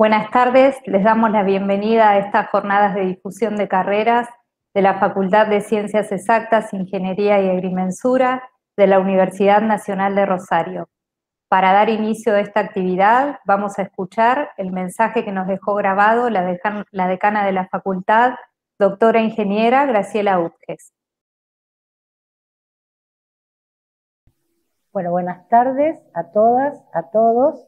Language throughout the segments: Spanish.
Buenas tardes, les damos la bienvenida a estas jornadas de difusión de carreras de la Facultad de Ciencias Exactas, Ingeniería y Agrimensura de la Universidad Nacional de Rosario. Para dar inicio a esta actividad vamos a escuchar el mensaje que nos dejó grabado la, decana de la facultad, doctora ingeniera Graciela Utges. Bueno, buenas tardes a todas, a todos.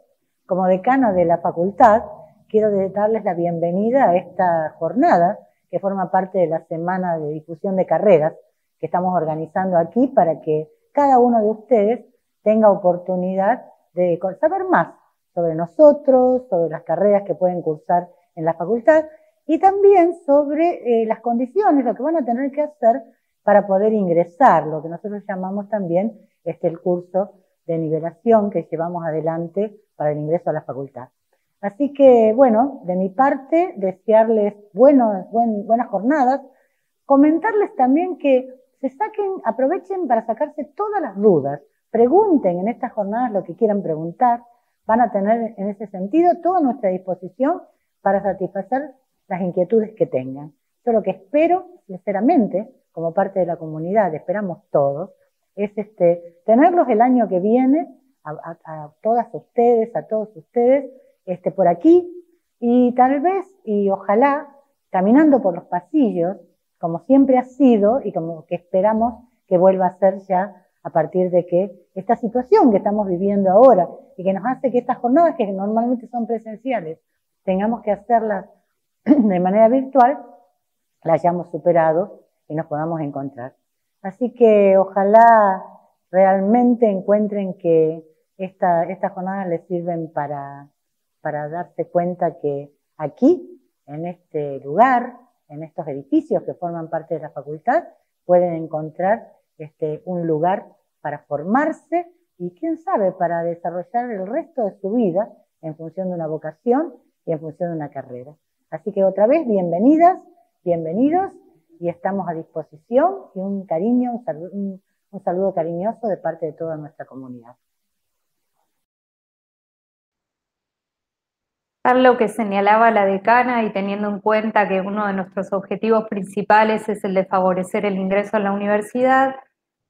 Como decana de la facultad, quiero darles la bienvenida a esta jornada que forma parte de la semana de difusión de carreras que estamos organizando aquí para que cada uno de ustedes tenga oportunidad de saber más sobre nosotros, sobre las carreras que pueden cursar en la facultad y también sobre eh, las condiciones, lo que van a tener que hacer para poder ingresar, lo que nosotros llamamos también este, el curso de nivelación que llevamos adelante para el ingreso a la facultad. Así que, bueno, de mi parte, desearles buenas jornadas, comentarles también que se saquen, aprovechen para sacarse todas las dudas, pregunten en estas jornadas lo que quieran preguntar, van a tener en ese sentido toda nuestra disposición para satisfacer las inquietudes que tengan. Yo lo que espero, sinceramente, como parte de la comunidad, esperamos todos, es este, tenerlos el año que viene, a todas ustedes, a todos ustedes, este, por aquí y tal vez, y ojalá, caminando por los pasillos, como siempre ha sido y como que esperamos que vuelva a ser ya a partir de que esta situación que estamos viviendo ahora y que nos hace que estas jornadas que normalmente son presenciales tengamos que hacerlas de manera virtual, la hayamos superado y nos podamos encontrar. Así que ojalá realmente encuentren que esta, estas jornadas les sirven para, para darse cuenta que aquí, en este lugar, en estos edificios que forman parte de la facultad, pueden encontrar este, un lugar para formarse y quién sabe, para desarrollar el resto de su vida en función de una vocación y en función de una carrera. Así que otra vez, bienvenidas, bienvenidos y estamos a disposición y un cariño, un saludo cariñoso de parte de toda nuestra comunidad. lo que señalaba la decana y teniendo en cuenta que uno de nuestros objetivos principales es el de favorecer el ingreso a la universidad,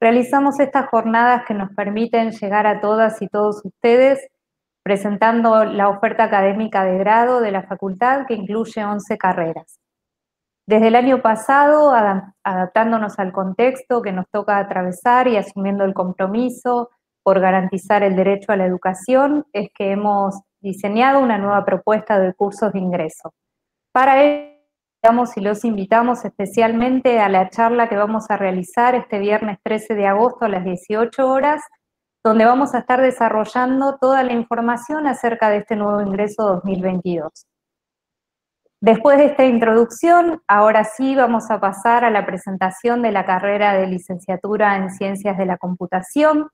realizamos estas jornadas que nos permiten llegar a todas y todos ustedes presentando la oferta académica de grado de la facultad que incluye 11 carreras. Desde el año pasado, adaptándonos al contexto que nos toca atravesar y asumiendo el compromiso, por garantizar el derecho a la educación es que hemos diseñado una nueva propuesta de cursos de ingreso. Para ello, y los invitamos especialmente a la charla que vamos a realizar este viernes 13 de agosto a las 18 horas, donde vamos a estar desarrollando toda la información acerca de este nuevo ingreso 2022. Después de esta introducción, ahora sí vamos a pasar a la presentación de la carrera de licenciatura en Ciencias de la Computación,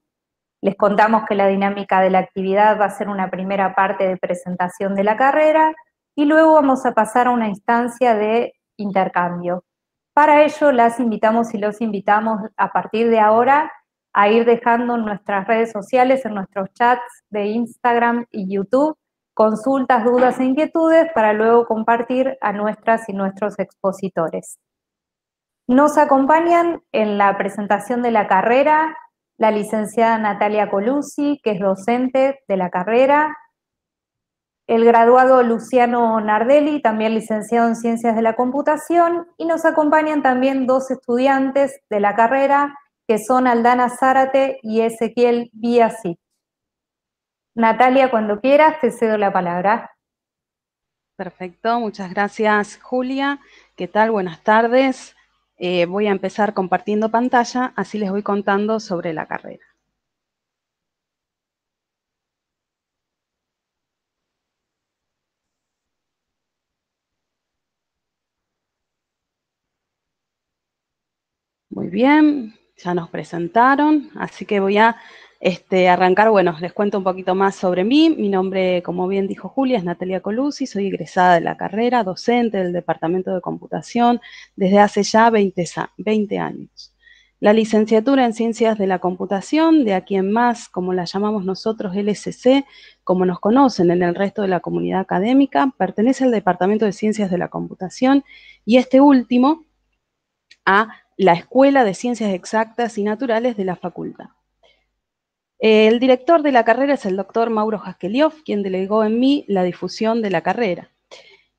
les contamos que la dinámica de la actividad va a ser una primera parte de presentación de la carrera y luego vamos a pasar a una instancia de intercambio. Para ello las invitamos y los invitamos a partir de ahora a ir dejando en nuestras redes sociales, en nuestros chats de Instagram y YouTube, consultas, dudas e inquietudes para luego compartir a nuestras y nuestros expositores. Nos acompañan en la presentación de la carrera la licenciada Natalia Coluzzi, que es docente de la carrera, el graduado Luciano Nardelli, también licenciado en Ciencias de la Computación, y nos acompañan también dos estudiantes de la carrera, que son Aldana Zárate y Ezequiel Viasi. Natalia, cuando quieras, te cedo la palabra. Perfecto, muchas gracias Julia. ¿Qué tal? Buenas tardes. Eh, voy a empezar compartiendo pantalla, así les voy contando sobre la carrera. Muy bien, ya nos presentaron, así que voy a este, arrancar, bueno, les cuento un poquito más sobre mí. Mi nombre, como bien dijo Julia, es Natalia Colusi, soy egresada de la carrera, docente del Departamento de Computación desde hace ya 20, 20 años. La licenciatura en Ciencias de la Computación, de aquí en más, como la llamamos nosotros LSC, como nos conocen en el resto de la comunidad académica, pertenece al Departamento de Ciencias de la Computación y este último a la Escuela de Ciencias Exactas y Naturales de la Facultad el director de la carrera es el doctor Mauro Jaskeliov, quien delegó en mí la difusión de la carrera.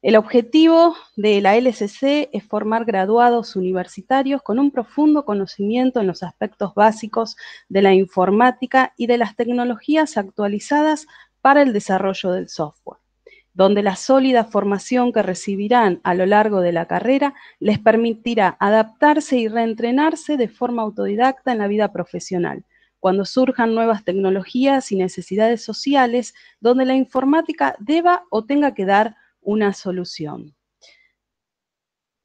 El objetivo de la LSC es formar graduados universitarios con un profundo conocimiento en los aspectos básicos de la informática y de las tecnologías actualizadas para el desarrollo del software, donde la sólida formación que recibirán a lo largo de la carrera les permitirá adaptarse y reentrenarse de forma autodidacta en la vida profesional cuando surjan nuevas tecnologías y necesidades sociales donde la informática deba o tenga que dar una solución.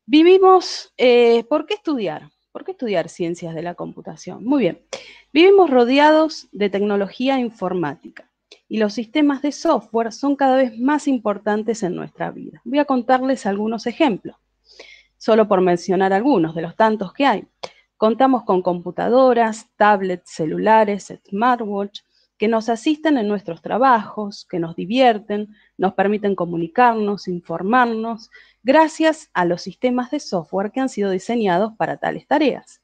Vivimos, eh, ¿por qué estudiar? ¿Por qué estudiar ciencias de la computación? Muy bien, vivimos rodeados de tecnología informática y los sistemas de software son cada vez más importantes en nuestra vida. Voy a contarles algunos ejemplos, solo por mencionar algunos de los tantos que hay. Contamos con computadoras, tablets, celulares, smartwatch, que nos asisten en nuestros trabajos, que nos divierten, nos permiten comunicarnos, informarnos, gracias a los sistemas de software que han sido diseñados para tales tareas.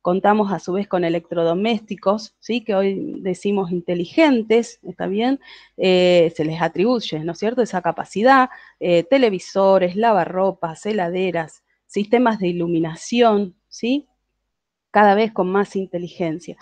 Contamos a su vez con electrodomésticos, ¿sí? que hoy decimos inteligentes, ¿está bien? Eh, se les atribuye, ¿no es cierto?, esa capacidad, eh, televisores, lavarropas, heladeras, sistemas de iluminación, ¿sí? cada vez con más inteligencia,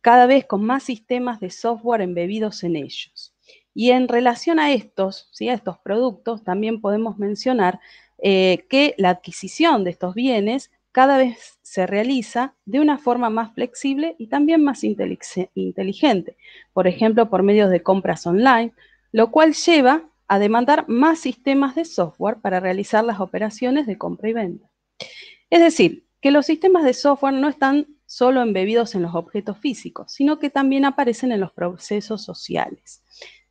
cada vez con más sistemas de software embebidos en ellos. Y en relación a estos, a estos productos, también podemos mencionar eh, que la adquisición de estos bienes cada vez se realiza de una forma más flexible y también más inteligente, por ejemplo, por medios de compras online, lo cual lleva a demandar más sistemas de software para realizar las operaciones de compra y venta. Es decir, que los sistemas de software no están solo embebidos en los objetos físicos, sino que también aparecen en los procesos sociales.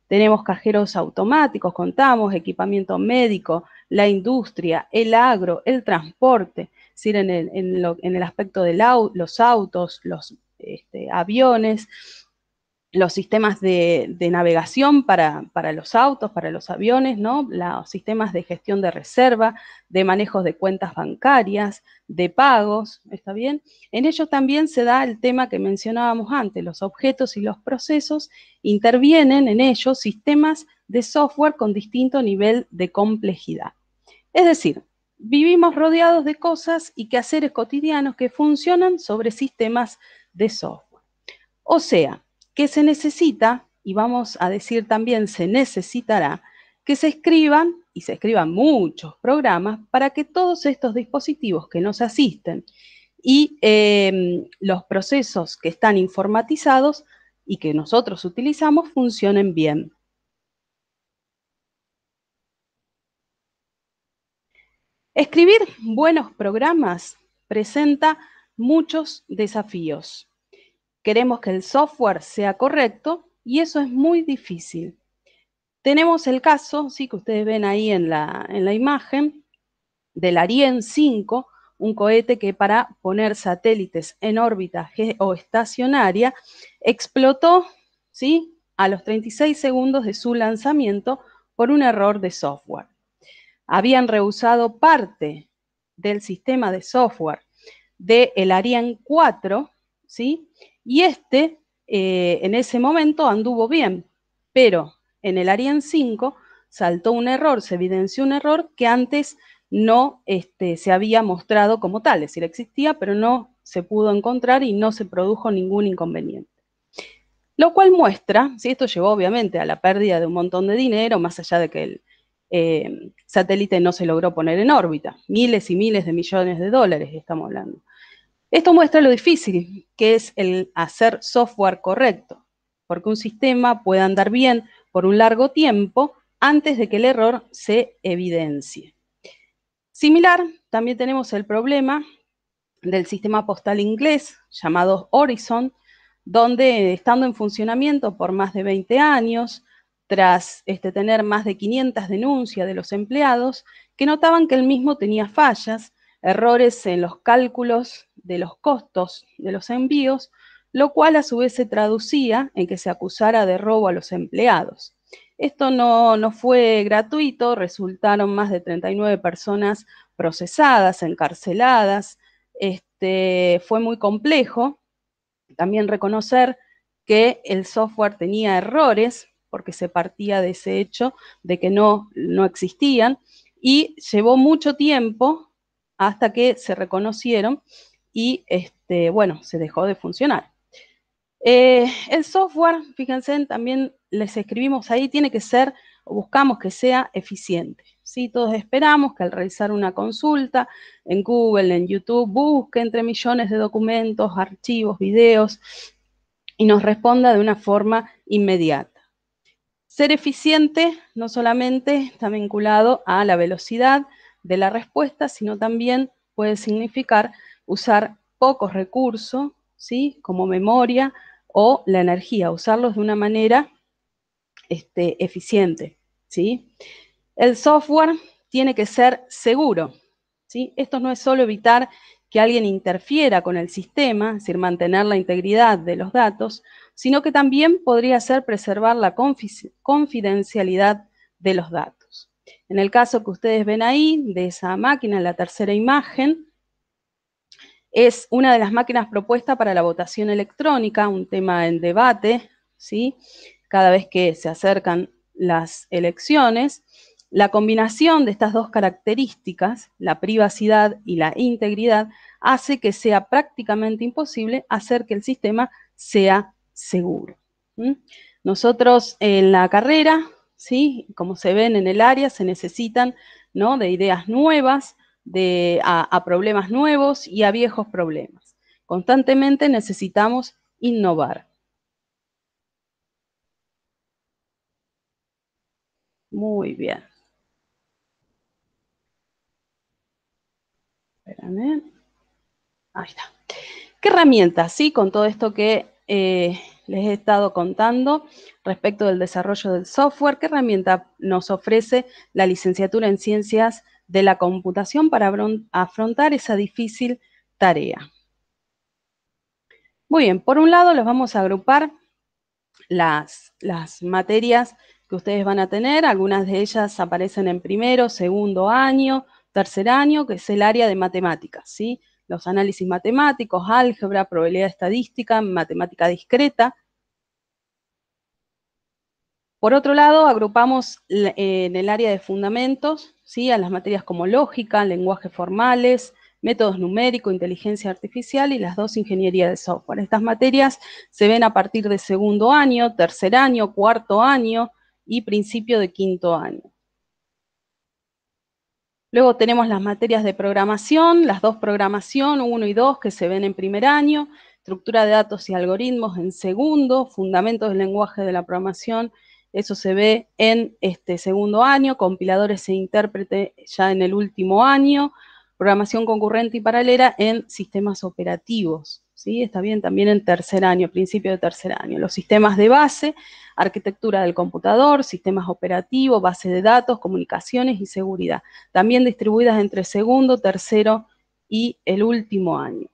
Tenemos cajeros automáticos, contamos, equipamiento médico, la industria, el agro, el transporte, es en el, aspecto de los autos, los este, aviones, los sistemas de, navegación para, los autos, para los aviones, ¿no? los sistemas de gestión de reserva, de manejos de cuentas bancarias, de pagos, ¿está bien? En ellos también se da el tema que mencionábamos antes, los objetos y los procesos intervienen en ellos sistemas de software con distinto nivel de complejidad. Es decir, vivimos rodeados de cosas y quehaceres cotidianos que funcionan sobre sistemas de software. O sea, se necesita, y vamos a decir también se necesitará, que se escriban y se escriban muchos programas para que todos estos dispositivos que nos asisten y em, los procesos que están informatizados y que nosotros utilizamos funcionen bien. Escribir buenos programas presenta muchos desafíos. Queremos que el software sea correcto y eso es muy difícil. Tenemos el caso, sí, que ustedes ven ahí en la, imagen, del Ariane 5, un cohete que para poner satélites en órbita o estacionaria explotó ¿sí? a los 36 segundos de su lanzamiento por un error de software. Habían rehusado parte del sistema de software del Ariane 4, ¿sí? Y este, eh, en ese momento, anduvo bien, pero en el Ariane 5 saltó un error, se evidenció un error que antes no este, se había mostrado como tal, es decir, existía, pero no se pudo encontrar y no se produjo ningún inconveniente. Lo cual muestra, si esto llevó obviamente a la pérdida de un montón de dinero, más allá de que el eh, satélite no se logró poner en órbita, miles y miles de millones de dólares estamos hablando. Esto muestra lo difícil que es el hacer software correcto, porque un sistema puede andar bien por un largo tiempo antes de que el error se evidencie. Similar, también tenemos el problema del sistema postal inglés llamado Horizon, donde estando en funcionamiento por más de 20 años, tras este, tener más de 500 denuncias de los empleados, que notaban que el mismo tenía fallas, errores en los cálculos de los costos de los envíos, lo cual a su vez se traducía en que se acusara de robo a los empleados. Esto no, no, fue gratuito, resultaron más de 39 personas procesadas, encarceladas. Este, fue muy complejo también reconocer que el software tenía errores, porque se partía de ese hecho de que no, no existían, y llevó mucho tiempo hasta que se reconocieron y este, bueno, se dejó de funcionar. Eh, el software, fíjense, también les escribimos ahí, tiene que ser, o buscamos que sea eficiente. Todos esperamos que al realizar una consulta en Google, en YouTube, busque entre millones de documentos, archivos, videos y nos responda de una forma inmediata. Ser eficiente no solamente está vinculado a la velocidad de la respuesta, sino también puede significar usar pocos recursos, ¿sí? como memoria o la energía, usarlos de una manera este, eficiente. ¿sí? El software tiene que ser seguro. ¿sí? Esto no es solo evitar que alguien interfiera con el sistema, es decir, mantener la integridad de los datos, sino que también podría ser preservar la confidencialidad de los datos. En el caso que ustedes ven ahí, de esa máquina, en la tercera imagen, es una de las máquinas propuestas para la votación electrónica, un tema en debate, ¿sí? cada vez que se acercan las elecciones. La combinación de estas dos características, la privacidad y la integridad, hace que sea prácticamente imposible hacer que el sistema sea seguro. Nosotros en la carrera, ¿sí? como se ven en el área, se necesitan ¿no? de ideas nuevas, a, problemas nuevos y a viejos problemas. Constantemente necesitamos innovar. Muy bien. Espérame. Ahí está. ¿Qué herramientas, sí, con todo esto que eh, les he estado contando respecto del desarrollo del software? ¿Qué herramienta nos ofrece la licenciatura en ciencias de la computación para afrontar esa difícil tarea. Muy bien, por un lado les vamos a agrupar las, las materias que ustedes van a tener. Algunas de ellas aparecen en primero, segundo año, tercer año, que es el área de matemáticas, ¿sí? Los análisis matemáticos, álgebra, probabilidad estadística, matemática discreta. Por otro lado, agrupamos en el área de fundamentos ¿sí? a las materias como lógica, lenguajes formales, métodos numéricos, inteligencia artificial y las dos ingeniería de software. Estas materias se ven a partir de segundo año, tercer año, cuarto año y principio de quinto año. Luego tenemos las materias de programación, las dos programación, uno y dos, que se ven en primer año, estructura de datos y algoritmos en segundo, fundamentos del lenguaje de la programación eso se ve en este segundo año, compiladores e intérprete ya en el último año, programación concurrente y paralela en sistemas operativos. ¿sí? Está bien también en tercer año, principio de tercer año. Los sistemas de base, arquitectura del computador, sistemas operativos, base de datos, comunicaciones y seguridad. También distribuidas entre segundo, tercero y el último año.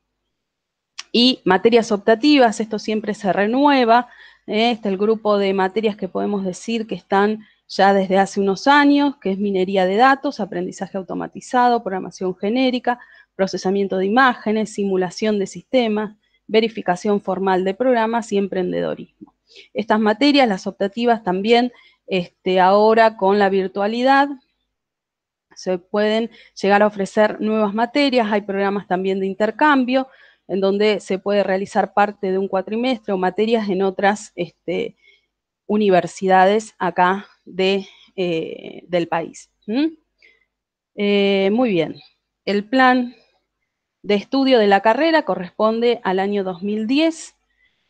Y materias optativas, esto siempre se renueva, este es el grupo de materias que podemos decir que están ya desde hace unos años, que es minería de datos, aprendizaje automatizado, programación genérica, procesamiento de imágenes, simulación de sistemas, verificación formal de programas y emprendedorismo. Estas materias, las optativas también, este, ahora con la virtualidad, se pueden llegar a ofrecer nuevas materias, hay programas también de intercambio, en donde se puede realizar parte de un cuatrimestre o materias en otras este, universidades acá eh, del país. Eh, muy bien, el plan de estudio de la carrera corresponde al año 2010.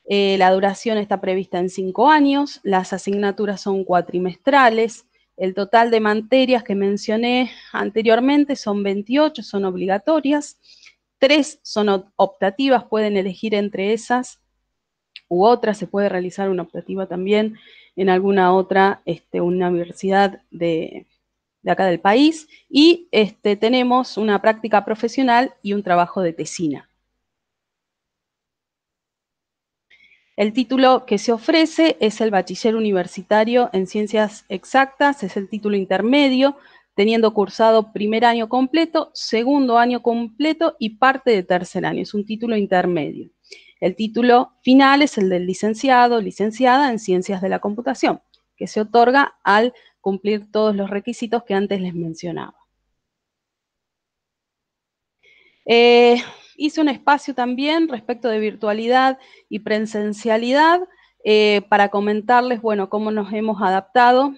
Eh, la duración está prevista en cinco años, las asignaturas son cuatrimestrales, el total de materias que mencioné anteriormente son 28, son obligatorias. Tres son optativas, pueden elegir entre esas u otras, se puede realizar una optativa también en alguna otra este, universidad de, acá del país. Y este, tenemos una práctica profesional y un trabajo de tesina. El título que se ofrece es el bachiller universitario en ciencias exactas, es el título intermedio, teniendo cursado primer año completo, segundo año completo y parte de tercer año. Es un título intermedio. El título final es el del licenciado, licenciada en ciencias de la computación, que se otorga al cumplir todos los requisitos que antes les mencionaba. Eh, hice un espacio también respecto de virtualidad y presencialidad eh, para comentarles, bueno, cómo nos hemos adaptado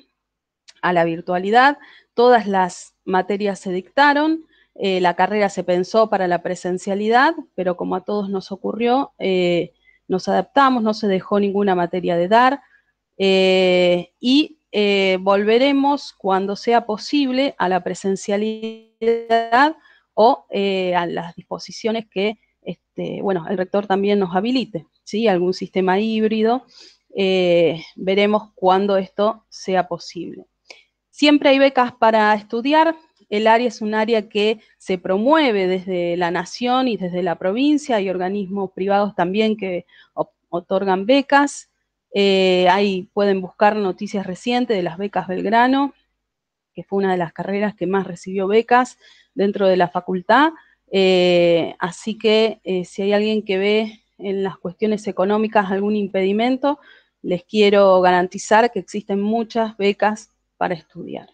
a la virtualidad, todas las materias se dictaron, eh, la carrera se pensó para la presencialidad, pero como a todos nos ocurrió, eh, nos adaptamos, no se dejó ninguna materia de dar eh, y volveremos cuando sea posible a la presencialidad o a las disposiciones que, este, bueno, el rector también nos habilite, Algún sistema híbrido, veremos cuando esto sea posible. Siempre hay becas para estudiar. El área es un área que se promueve desde la nación y desde la provincia. Hay organismos privados también que otorgan becas. Eh, ahí pueden buscar noticias recientes de las becas Belgrano, que fue una de las carreras que más recibió becas dentro de la facultad. Eh, así que eh, si hay alguien que ve en las cuestiones económicas algún impedimento, les quiero garantizar que existen muchas becas para estudiar.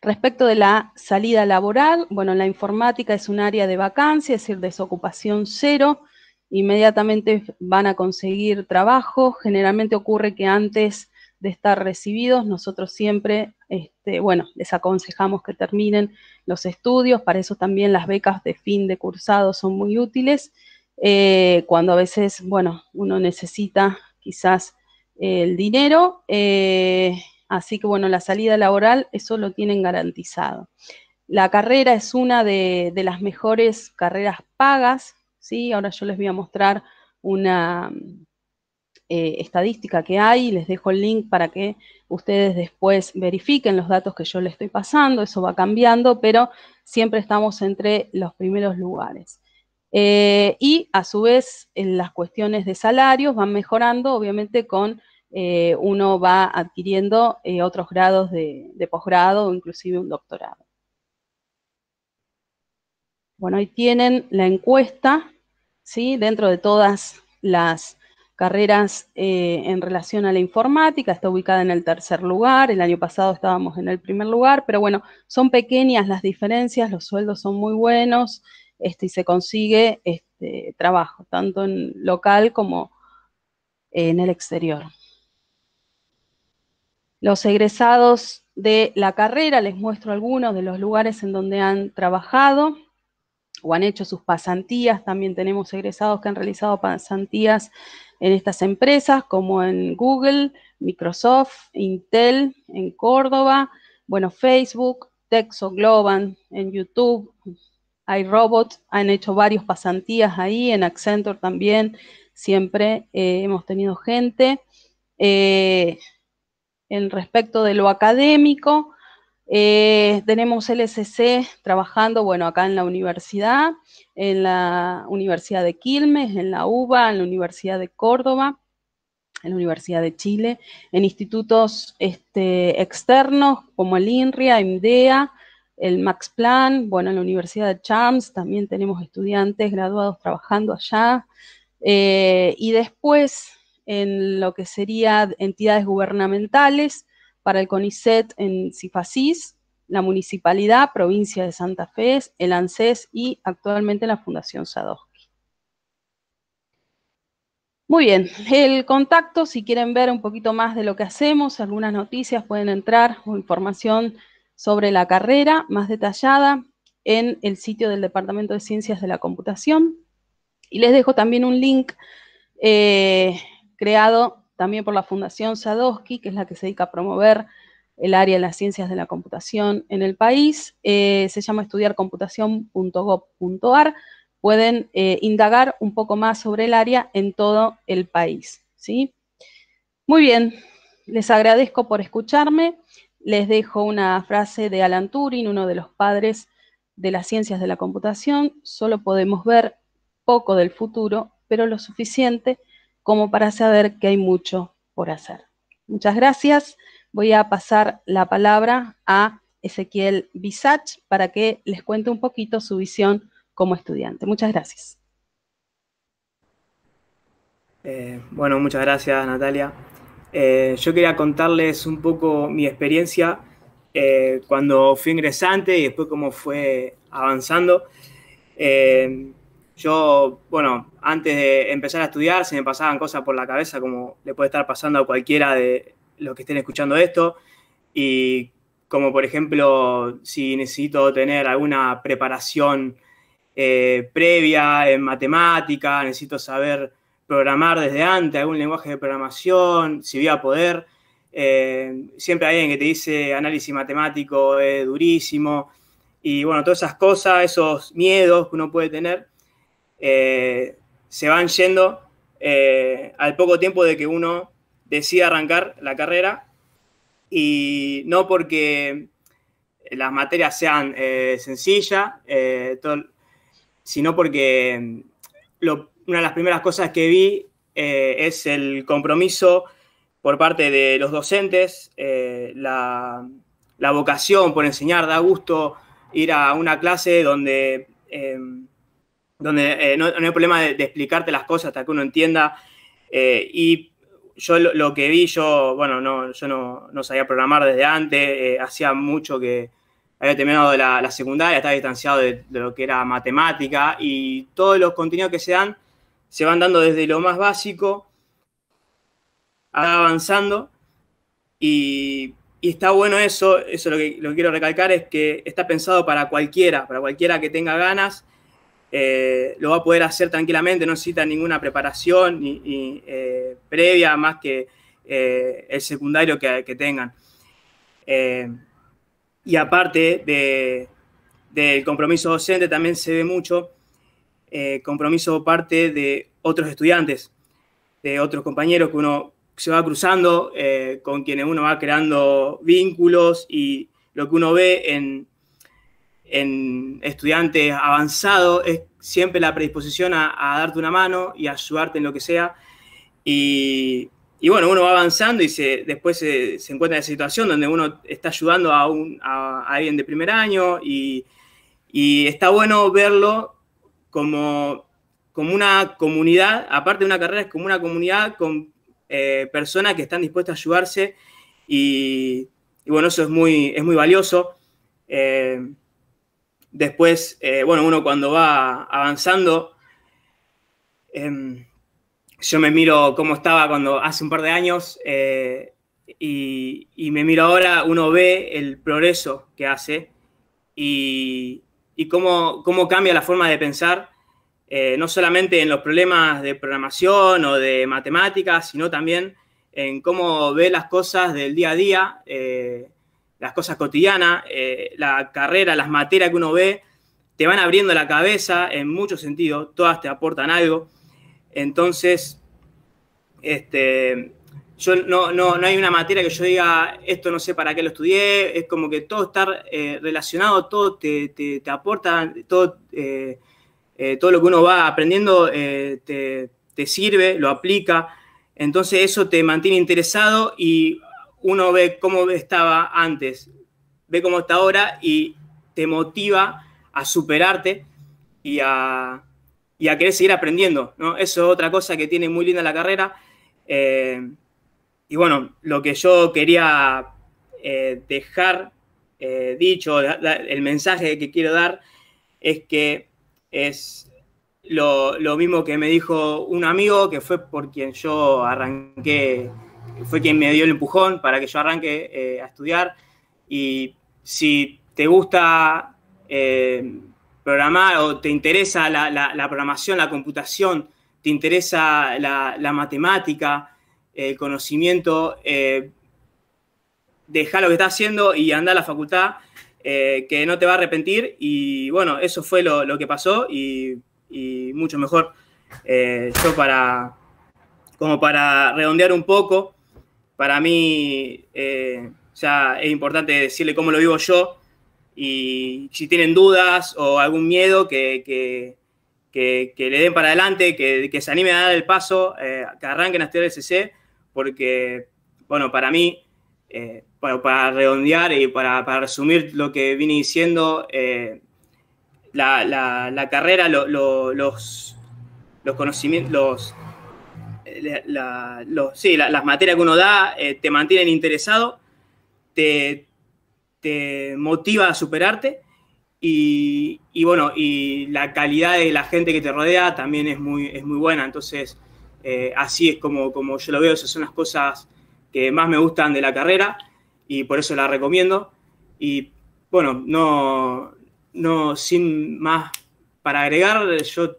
Respecto de la salida laboral, bueno, la informática es un área de vacancia, es decir, desocupación cero, inmediatamente van a conseguir trabajo, generalmente ocurre que antes de estar recibidos, nosotros siempre, este, bueno, les aconsejamos que terminen los estudios, para eso también las becas de fin de cursado son muy útiles, eh, cuando a veces, bueno, uno necesita quizás el dinero. Eh, así que bueno, la salida laboral, eso lo tienen garantizado. La carrera es una de, las mejores carreras pagas, ¿sí? Ahora yo les voy a mostrar una eh, estadística que hay, les dejo el link para que ustedes después verifiquen los datos que yo les estoy pasando, eso va cambiando, pero siempre estamos entre los primeros lugares. Eh, y a su vez, en las cuestiones de salarios van mejorando, obviamente, con eh, uno va adquiriendo eh, otros grados de, posgrado o inclusive un doctorado. Bueno, ahí tienen la encuesta, ¿sí? Dentro de todas las carreras en relación a la informática, está ubicada en el tercer lugar, el año pasado estábamos en el primer lugar, pero bueno, son pequeñas las diferencias, los sueldos son muy buenos, este, y se consigue este, trabajo, tanto en local como en el exterior. Los egresados de la carrera, les muestro algunos de los lugares en donde han trabajado o han hecho sus pasantías. También tenemos egresados que han realizado pasantías en estas empresas, como en Google, Microsoft, Intel, en Córdoba, bueno, Facebook, Texo Globan, en YouTube, hay robots, han hecho varios pasantías ahí, en Accenture también, siempre eh, hemos tenido gente. Eh, en respecto de lo académico, eh, tenemos LSC trabajando, bueno, acá en la universidad, en la Universidad de Quilmes, en la UBA, en la Universidad de Córdoba, en la Universidad de Chile, en institutos este, externos como el INRIA, IMDEA, el Max Plan, bueno, en la Universidad de Chams también tenemos estudiantes graduados trabajando allá. Eh, y después en lo que sería entidades gubernamentales, para el CONICET en Cifasis la Municipalidad, Provincia de Santa Fe, el ANSES y actualmente la Fundación Sadovsky Muy bien, el contacto, si quieren ver un poquito más de lo que hacemos, algunas noticias pueden entrar o información sobre la carrera más detallada en el sitio del Departamento de Ciencias de la Computación. Y les dejo también un link eh, creado también por la Fundación Sadowski, que es la que se dedica a promover el área de las ciencias de la computación en el país. Eh, se llama estudiarcomputación.gov.ar. Pueden eh, indagar un poco más sobre el área en todo el país. ¿sí? Muy bien, les agradezco por escucharme les dejo una frase de Alan Turing, uno de los padres de las ciencias de la computación. Solo podemos ver poco del futuro, pero lo suficiente como para saber que hay mucho por hacer. Muchas gracias. Voy a pasar la palabra a Ezequiel Bisach para que les cuente un poquito su visión como estudiante. Muchas gracias. Eh, bueno, muchas gracias Natalia. Eh, yo quería contarles un poco mi experiencia eh, cuando fui ingresante y después cómo fue avanzando. Eh, yo, bueno, antes de empezar a estudiar se me pasaban cosas por la cabeza como le puede estar pasando a cualquiera de los que estén escuchando esto. Y como por ejemplo, si necesito tener alguna preparación previa en matemática, necesito saber programar desde antes, algún lenguaje de programación, si voy a poder. Eh, siempre hay alguien que te dice análisis matemático es durísimo. Y bueno, todas esas cosas, esos miedos que uno puede tener, eh, se van yendo eh, al poco tiempo de que uno decida arrancar la carrera. Y no porque las materias sean sencillas, sino porque lo, una de las primeras cosas que vi eh, es el compromiso por parte de los docentes, eh, la, la, vocación por enseñar, da gusto ir a una clase donde, em, donde eh, no, hay problema de, explicarte las cosas hasta que uno entienda. y yo lo, que vi, yo, bueno, no, yo no, sabía programar desde antes, hacía mucho que, había terminado la, secundaria, estaba distanciado de, lo que era matemática y todos los contenidos que se dan se van dando desde lo más básico, avanzando, y, está bueno eso, eso lo que, lo quiero recalcar es que está pensado para cualquiera, para cualquiera que tenga ganas, eh, lo va a poder hacer tranquilamente, no necesita ninguna preparación eh, previa más que eh, el secundario que, tengan. y aparte del compromiso docente también se ve mucho eh, compromiso parte de otros estudiantes, de otros compañeros que uno se va cruzando, eh, con quienes uno va creando vínculos y lo que uno ve en, en estudiantes avanzados es siempre la predisposición a, darte una mano y ayudarte en lo que sea. Y, y bueno, uno va avanzando y se, después se, encuentra en esa situación donde uno está ayudando a, alguien de primer año y, y está bueno verlo como, como una comunidad, aparte de una carrera, es como una comunidad con eh, personas que están dispuestas a ayudarse y, bueno, eso es muy, es muy valioso. Eh, después, eh, bueno, uno cuando va avanzando, em, yo me miro cómo estaba cuando hace un par de años y me miro ahora, uno ve el progreso que hace y, y cómo, cómo cambia la forma de pensar, eh, no solamente en los problemas de programación o de matemáticas, sino también en cómo ve las cosas del día a día, eh, las cosas cotidianas, eh, la carrera, las materias que uno ve, te van abriendo la cabeza en muchos sentidos, todas te aportan algo. Entonces, este, yo no, no, hay una materia que yo diga, esto no sé para qué lo estudié, es como que todo está eh, relacionado, todo te, aporta, todo, eh, eh, todo lo que uno va aprendiendo te, sirve, lo aplica, entonces eso te mantiene interesado y uno ve cómo estaba antes, ve cómo está ahora y te motiva a superarte y a, y a querer seguir aprendiendo, ¿no? Eso es otra cosa que tiene muy linda la carrera y bueno, lo que yo quería eh, dejar eh, dicho, el mensaje que quiero dar es que es lo, mismo que me dijo un amigo, que fue por quien yo arranqué, fue quien me dio el empujón para que yo arranque eh, a estudiar. Y si te gusta programar o te interesa la, programación, la computación, te interesa la matemática, el eh, conocimiento, eh, deja lo que estás haciendo y anda a la facultad, eh, que no te va a arrepentir. Y bueno, eso fue lo, que pasó y, mucho mejor. yo para, como para redondear un poco, para mí ya es importante decirle cómo lo vivo yo y si tienen dudas o algún miedo que, le den para adelante, que, se anime a dar el paso, que arranquen a estudiar el porque, bueno, para mí, eh, para redondear y para, resumir lo que vine diciendo, eh, la, carrera, los, conocimientos, los, eh, sí, las materias que uno da te mantienen interesado, te, motiva a superarte. Y, y, bueno, y la calidad de la gente que te rodea también es muy, es muy buena. Entonces, eh, así es como, como yo lo veo, esas son las cosas que más me gustan de la carrera y por eso la recomiendo. Y bueno, no, no sin más para agregar, yo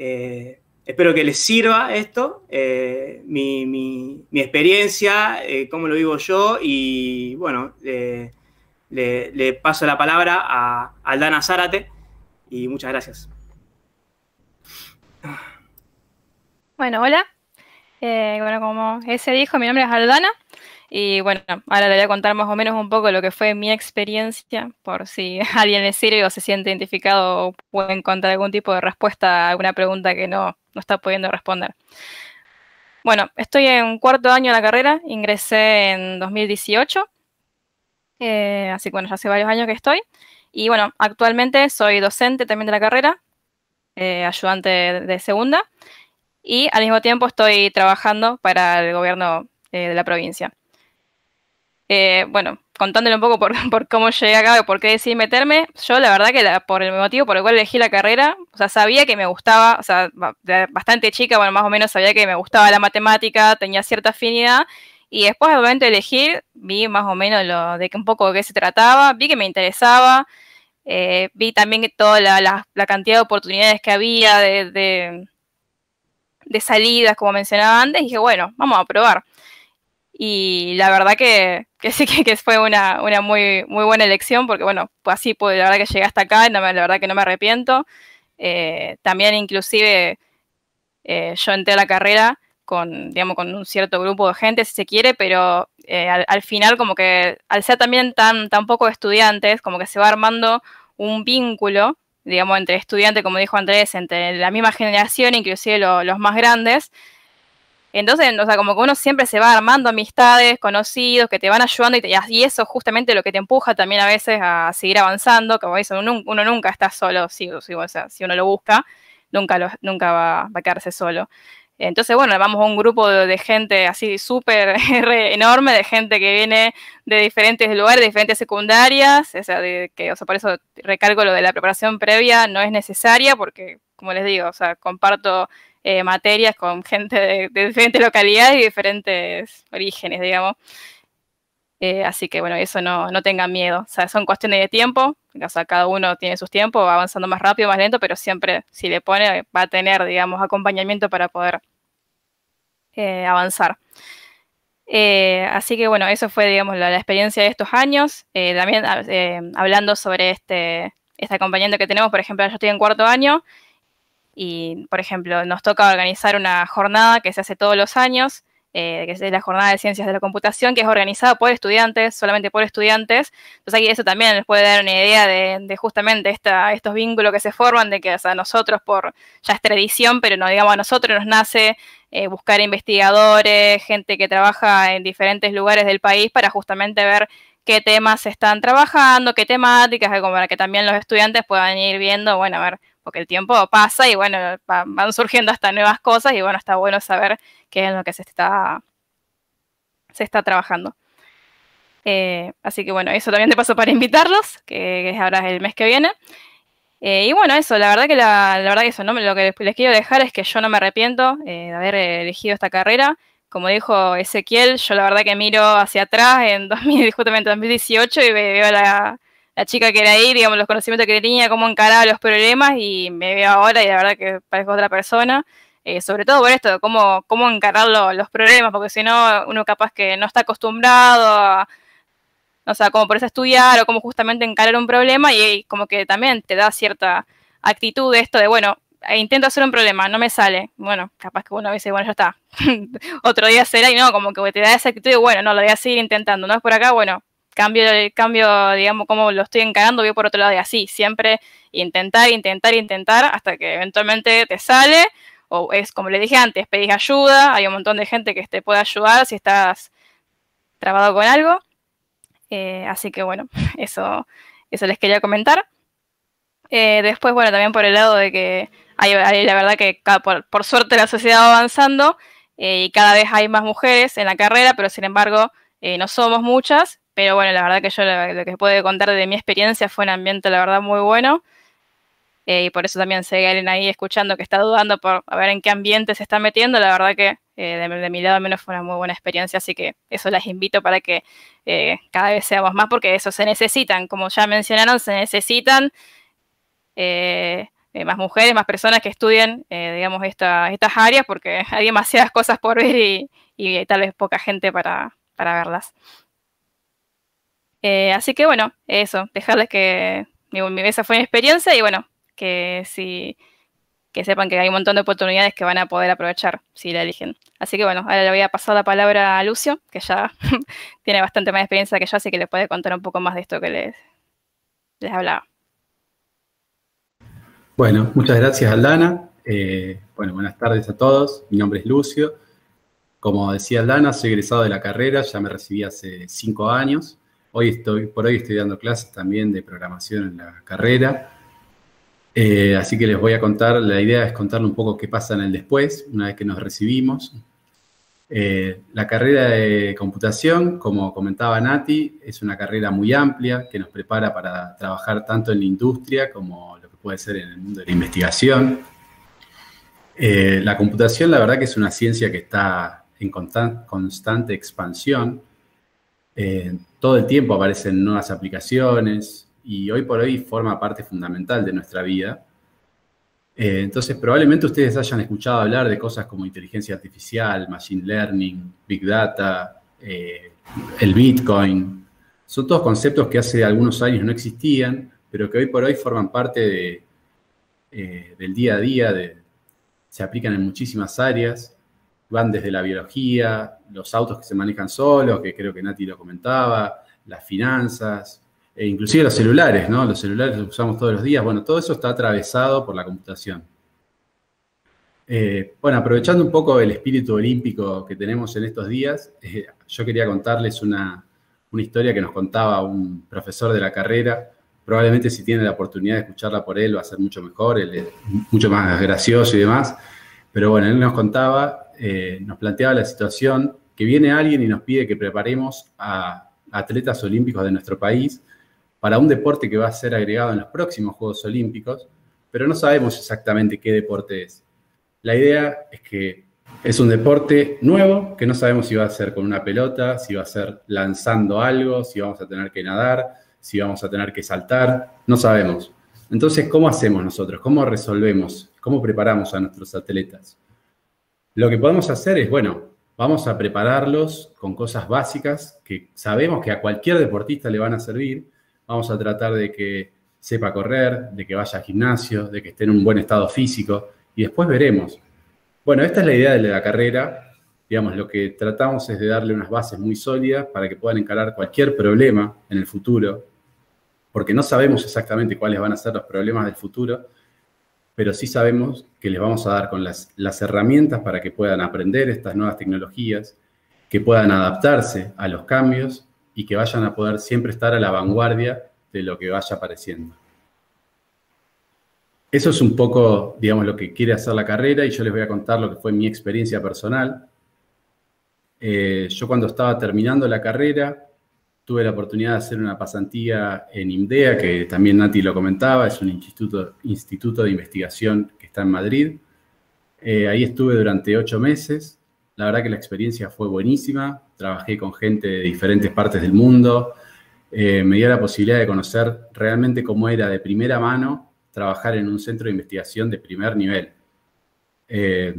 eh, espero que les sirva esto, eh, mi, experiencia, cómo lo vivo yo y bueno, le, le, paso la palabra a Aldana Zárate y muchas gracias. Bueno, hola. Eh, bueno, como ese dijo, mi nombre es Aldana. Y bueno, ahora le voy a contar más o menos un poco lo que fue mi experiencia, por si alguien le sirve o se siente identificado o puede encontrar algún tipo de respuesta a alguna pregunta que no, está pudiendo responder. Bueno, estoy en cuarto año de la carrera, ingresé en 2018, eh, así que bueno, ya hace varios años que estoy. Y bueno, actualmente soy docente también de la carrera, eh, ayudante de segunda, y al mismo tiempo estoy trabajando para el gobierno eh, de la provincia. Eh, bueno, contándole un poco por, cómo llegué acá, por qué decidí meterme, yo la verdad que por el motivo por el cual elegí la carrera, o sea, sabía que me gustaba, o sea, bastante chica, bueno, más o menos sabía que me gustaba la matemática, tenía cierta afinidad, y después al momento de elegir, vi más o menos lo de que un poco de qué se trataba, vi que me interesaba, eh, vi también toda la, la, cantidad de oportunidades que había de de salidas, como mencionaba antes, y dije, bueno, vamos a probar. Y la verdad que, sí que, fue una, muy, muy buena elección, porque bueno, pues así pues, la verdad que llegué hasta acá, la verdad que no me arrepiento. Eh, también inclusive eh, yo entré a la carrera con, digamos, con un cierto grupo de gente, si se quiere, pero eh, al, final como que al ser también tan, tan poco estudiantes, como que se va armando un vínculo digamos, entre estudiantes, como dijo Andrés, entre la misma generación, inclusive los más grandes. Entonces, o sea, como que uno siempre se va armando amistades, conocidos, que te van ayudando y, te, y eso justamente lo que te empuja también a veces a seguir avanzando, como dice, uno, nunca está solo, si, si uno lo busca, nunca, nunca va a quedarse solo. Entonces, bueno, vamos a un grupo de, gente así súper enorme, de gente que viene de diferentes lugares, de diferentes secundarias, o sea, que, o por eso recargo lo de la preparación previa, no es necesaria porque, como les digo, o sea, comparto eh, materias con gente de, diferentes localidades y diferentes orígenes, digamos. Eh, así que bueno, eso no, no tengan miedo. O sea, son cuestiones de tiempo. O sea, cada uno tiene sus tiempos, va avanzando más rápido, más lento, pero siempre, si le pone, va a tener, digamos, acompañamiento para poder eh, avanzar. Eh, así que bueno, eso fue, digamos, la, experiencia de estos años. Eh, también ah, hablando sobre este, este que tenemos, por ejemplo, yo estoy en cuarto año y, por ejemplo, nos toca organizar una jornada que se hace todos los años eh, que es la Jornada de Ciencias de la Computación, que es organizada por estudiantes, solamente por estudiantes. Entonces aquí eso también les puede dar una idea de, justamente esta, estos vínculos que se forman, de que a nosotros por ya es tradición, pero no digamos a nosotros nos nace eh, buscar investigadores, gente que trabaja en diferentes lugares del país para justamente ver qué temas se están trabajando, qué temáticas, como para que también los estudiantes puedan ir viendo, bueno, a ver, porque el tiempo pasa y bueno, van surgiendo hasta nuevas cosas y bueno, está bueno saber qué es lo que se está, se está trabajando. Eh, así que bueno, eso también te paso para invitarlos, que, es ahora es el mes que viene. Eh, y bueno, eso, la verdad que la, verdad que eso, ¿no? lo que les, quiero dejar es que yo no me arrepiento eh, de haber elegido esta carrera. Como dijo Ezequiel, yo la verdad que miro hacia atrás en 2018 y veo la, la chica que era ahí, digamos, los conocimientos que tenía, cómo encarar los problemas y me veo ahora y la verdad que parezco otra persona. Eh, sobre todo por esto, cómo, cómo encarar los problemas, porque si no, uno capaz que no está acostumbrado a, o sea, como por eso estudiar o cómo justamente encarar un problema y, como que también te da cierta actitud de esto de, bueno, eh, intento hacer un problema, no me sale. Bueno, capaz que uno dice, bueno, ya está, otro día será y no, como que te da esa actitud de, bueno, no, lo voy a seguir intentando, no es por acá, bueno, cambio, cambio, digamos, cómo lo estoy encarando, veo por otro lado y así, siempre intentar, intentar, intentar, hasta que eventualmente te sale, o es como le dije antes, pedís ayuda, hay un montón de gente que te puede ayudar si estás trabado con algo. Eh, así que bueno, eso, eso les quería comentar. Eh, después, bueno, también por el lado de que hay, la verdad que por, suerte la sociedad va avanzando eh, y cada vez hay más mujeres en la carrera, pero sin embargo no somos muchas. Pero bueno, la verdad que yo lo, que puedo contar de mi experiencia fue un ambiente, la verdad, muy bueno. Eh, y por eso también se alguien ahí escuchando que está dudando por ver en qué ambiente se está metiendo. La verdad que eh, de, mi lado al menos fue una muy buena experiencia, así que eso las invito para que eh, cada vez seamos más, porque eso se necesitan, como ya mencionaron, se necesitan más mujeres, más personas que estudien, digamos, estas áreas, porque hay demasiadas cosas por ver y, tal vez poca gente para, para verlas. Eh, así que bueno, eso, dejarles que mi, mesa esa fue una experiencia y bueno, que si que sepan que hay un montón de oportunidades que van a poder aprovechar si la eligen. Así que bueno, ahora le voy a pasar la palabra a Lucio, que ya tiene bastante más experiencia que yo, así que le puede contar un poco más de esto que les, les hablaba. Bueno, muchas gracias Aldana. Eh, bueno, buenas tardes a todos. Mi nombre es Lucio. Como decía Aldana, soy egresado de la carrera, ya me recibí hace cinco años. Hoy estoy, por hoy estoy dando clases también de programación en la carrera. Eh, así que les voy a contar, la idea es contarle un poco qué pasa en el después, una vez que nos recibimos. Eh, la carrera de computación, como comentaba Nati, es una carrera muy amplia que nos prepara para trabajar tanto en la industria como lo que puede ser en el mundo de la investigación. Eh, la computación, la verdad que es una ciencia que está en constante expansión todo el tiempo aparecen nuevas aplicaciones y hoy por hoy forma parte fundamental de nuestra vida. Eh, entonces, probablemente ustedes hayan escuchado hablar de cosas como inteligencia artificial, machine learning, big data, eh, el Bitcoin. Son todos conceptos que hace algunos años no existían, pero que hoy por hoy forman parte eh, del día a día, se aplican en muchísimas áreas, van desde la biología, los autos que se manejan solos, que creo que Nati lo comentaba, las finanzas, e inclusive los celulares, ¿no? Los celulares los usamos todos los días. Bueno, todo eso está atravesado por la computación. Eh, bueno, aprovechando un poco el espíritu olímpico que tenemos en estos días, eh, yo quería contarles una, historia que nos contaba un profesor de la carrera. Probablemente si tiene la oportunidad de escucharla por él va a ser mucho mejor, él es mucho más gracioso y demás. Pero bueno, él nos contaba, eh, nos planteaba la situación viene alguien y nos pide que preparemos a atletas olímpicos de nuestro país para un deporte que va a ser agregado en los próximos Juegos Olímpicos, pero no sabemos exactamente qué deporte es. La idea es que es un deporte nuevo, que no sabemos si va a ser con una pelota, si va a ser lanzando algo, si vamos a tener que nadar, si vamos a tener que saltar, no sabemos. Entonces, ¿cómo hacemos nosotros? ¿Cómo resolvemos? ¿Cómo preparamos a nuestros atletas? Lo que podemos hacer es, bueno, Vamos a prepararlos con cosas básicas que sabemos que a cualquier deportista le van a servir. Vamos a tratar de que sepa correr, de que vaya al gimnasio, de que esté en un buen estado físico y después veremos. Bueno, esta es la idea de la carrera. Digamos, lo que tratamos es de darle unas bases muy sólidas para que puedan encarar cualquier problema en el futuro, porque no sabemos exactamente cuáles van a ser los problemas del futuro, pero sí sabemos que les vamos a dar con las, herramientas para que puedan aprender estas nuevas tecnologías, que puedan adaptarse a los cambios y que vayan a poder siempre estar a la vanguardia de lo que vaya apareciendo. Eso es un poco, digamos, lo que quiere hacer la carrera y yo les voy a contar lo que fue mi experiencia personal. Eh, yo cuando estaba terminando la carrera, tuve la oportunidad de hacer una pasantía en IMDEA, que también Nati lo comentaba, es un instituto, de investigación que está en Madrid. Eh, ahí estuve durante ocho meses. La verdad que la experiencia fue buenísima. Trabajé con gente de diferentes partes del mundo. Eh, me dio la posibilidad de conocer realmente cómo era de primera mano trabajar en un centro de investigación de primer nivel. Eh,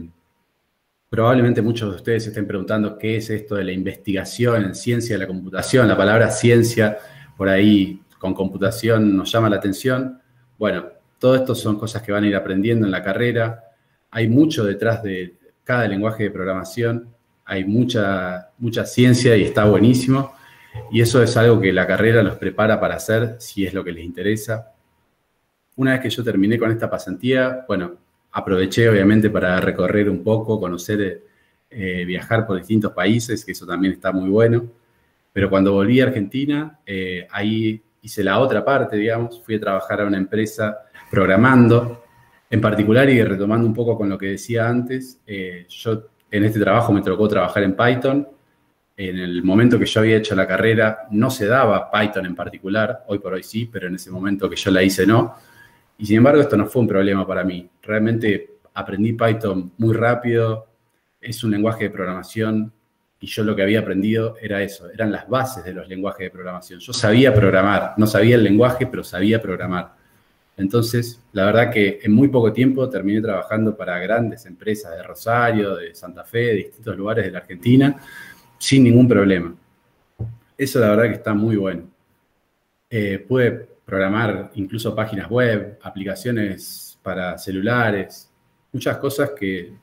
Probablemente muchos de ustedes se estén preguntando qué es esto de la investigación en ciencia de la computación. La palabra ciencia por ahí con computación nos llama la atención. Bueno, todo esto son cosas que van a ir aprendiendo en la carrera. Hay mucho detrás de cada lenguaje de programación. Hay mucha, mucha ciencia y está buenísimo. Y eso es algo que la carrera los prepara para hacer si es lo que les interesa. Una vez que yo terminé con esta pasantía, bueno, aproveché obviamente para recorrer un poco, conocer, eh, viajar por distintos países, que eso también está muy bueno. Pero cuando volví a Argentina, eh, ahí hice la otra parte, digamos, fui a trabajar a una empresa programando. En particular, y retomando un poco con lo que decía antes, eh, yo en este trabajo me tocó trabajar en Python. En el momento que yo había hecho la carrera no se daba Python en particular, hoy por hoy sí, pero en ese momento que yo la hice no. Y sin embargo, esto no fue un problema para mí. Realmente aprendí Python muy rápido, es un lenguaje de programación y yo lo que había aprendido era eso, eran las bases de los lenguajes de programación. Yo sabía programar, no sabía el lenguaje, pero sabía programar. Entonces, la verdad que en muy poco tiempo terminé trabajando para grandes empresas de Rosario, de Santa Fe, de distintos lugares de la Argentina, sin ningún problema. Eso la verdad que está muy bueno. Eh, pude programar incluso páginas web, aplicaciones para celulares, muchas cosas que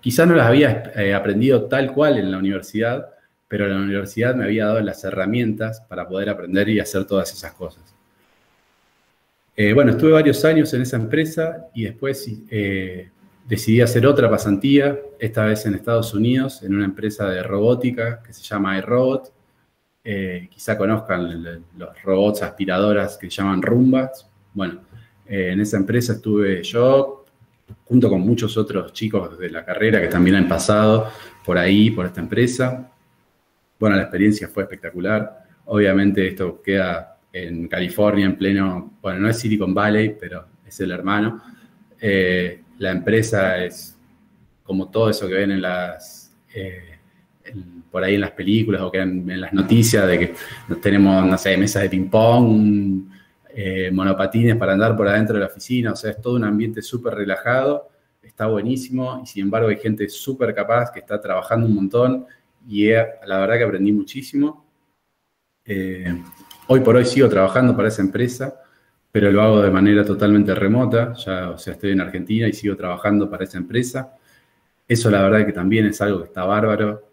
quizás no las había eh, aprendido tal cual en la universidad, pero la universidad me había dado las herramientas para poder aprender y hacer todas esas cosas. Eh, bueno, estuve varios años en esa empresa y después eh, decidí hacer otra pasantía, esta vez en Estados Unidos, en una empresa de robótica que se llama iRobot. Eh, quizá conozcan los robots aspiradoras que llaman Rumbas. Bueno, eh, en esa empresa estuve yo, junto con muchos otros chicos de la carrera que también han pasado por ahí, por esta empresa. Bueno, la experiencia fue espectacular. Obviamente esto queda en California, en pleno, bueno, no es Silicon Valley, pero es el hermano. Eh, la empresa es como todo eso que ven en las por ahí en las películas o que en, las noticias de que tenemos, no sé, mesas de ping-pong, eh, monopatines para andar por adentro de la oficina, o sea, es todo un ambiente súper relajado, está buenísimo y sin embargo hay gente súper capaz que está trabajando un montón y la verdad que aprendí muchísimo. Eh, hoy por hoy sigo trabajando para esa empresa, pero lo hago de manera totalmente remota, ya, o sea, estoy en Argentina y sigo trabajando para esa empresa. Eso la verdad que también es algo que está bárbaro,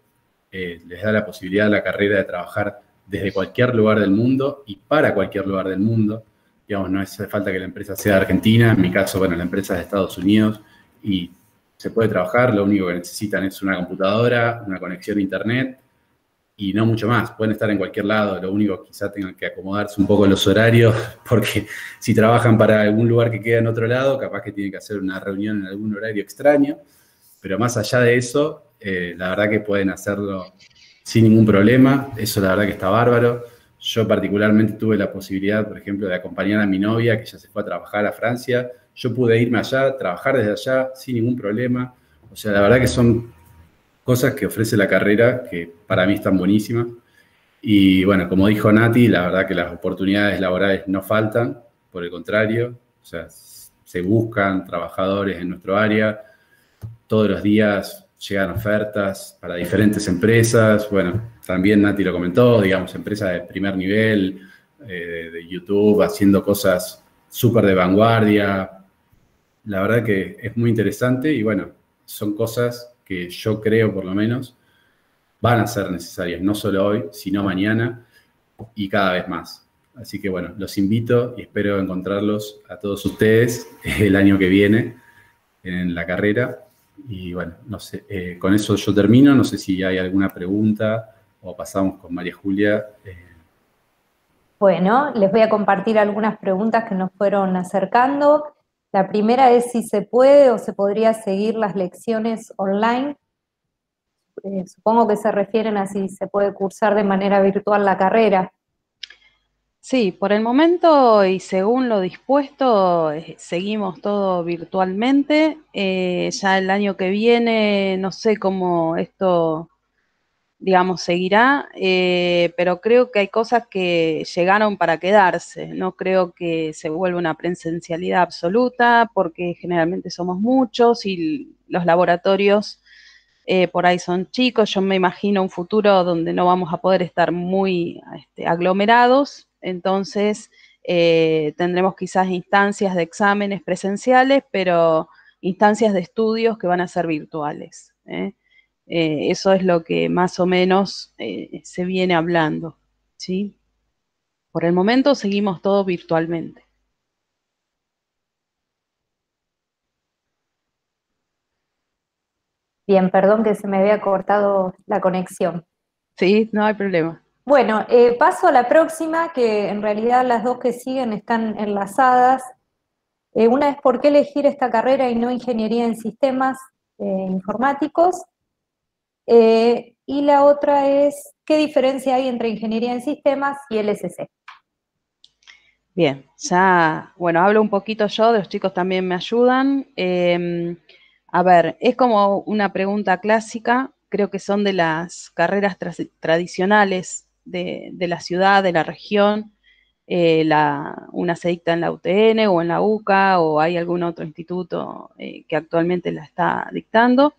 eh, les da la posibilidad a la carrera de trabajar desde cualquier lugar del mundo y para cualquier lugar del mundo. Digamos, no hace falta que la empresa sea de Argentina, en mi caso, bueno, la empresa es de Estados Unidos y se puede trabajar, lo único que necesitan es una computadora, una conexión a internet y no mucho más. Pueden estar en cualquier lado, lo único quizá tengan que acomodarse un poco los horarios, porque si trabajan para algún lugar que queda en otro lado, capaz que tienen que hacer una reunión en algún horario extraño, pero más allá de eso, eh, la verdad que pueden hacerlo sin ningún problema, eso la verdad que está bárbaro. Yo particularmente tuve la posibilidad, por ejemplo, de acompañar a mi novia que ya se fue a trabajar a Francia. Yo pude irme allá, trabajar desde allá sin ningún problema. O sea, la verdad que son cosas que ofrece la carrera que para mí están buenísimas. Y bueno, como dijo Nati, la verdad que las oportunidades laborales no faltan, por el contrario, o sea, se buscan trabajadores en nuestro área. Todos los días llegan ofertas para diferentes empresas. Bueno, también Nati lo comentó, digamos, empresas de primer nivel, eh, de YouTube, haciendo cosas súper de vanguardia. La verdad que es muy interesante y bueno, son cosas que yo creo por lo menos van a ser necesarias, no solo hoy, sino mañana y cada vez más. Así que bueno, los invito y espero encontrarlos a todos ustedes el año que viene en la carrera y bueno, no sé, eh, con eso yo termino. No sé si hay alguna pregunta o pasamos con María Julia. Eh. Bueno, les voy a compartir algunas preguntas que nos fueron acercando. La primera es si se puede o se podría seguir las lecciones online. Eh, supongo que se refieren a si se puede cursar de manera virtual la carrera. Sí, por el momento y según lo dispuesto, eh, seguimos todo virtualmente. Eh, ya el año que viene, no sé cómo esto, digamos, seguirá, eh, pero creo que hay cosas que llegaron para quedarse. No creo que se vuelva una presencialidad absoluta, porque generalmente somos muchos y los laboratorios por ahí son chicos. Yo me imagino un futuro donde no vamos a poder estar muy este, aglomerados entonces, eh, tendremos quizás instancias de exámenes presenciales, pero instancias de estudios que van a ser virtuales. ¿eh? Eh, eso es lo que más o menos se viene hablando. ¿sí? Por el momento seguimos todo virtualmente. Bien, perdón que se me había cortado la conexión. Sí, no hay problema. Bueno, eh, paso a la próxima, que en realidad las dos que siguen están enlazadas. Eh, una es por qué elegir esta carrera y no ingeniería en sistemas eh, informáticos. y la otra es qué diferencia hay entre ingeniería en sistemas y LSC. Bien, ya, bueno, hablo un poquito yo, los chicos también me ayudan. Em, a ver, es como una pregunta clásica, creo que son de las carreras tradicionales de, la ciudad, de la región, eh, una se dicta en la UTN o en la UCA o hay algún otro instituto eh, que actualmente la está dictando.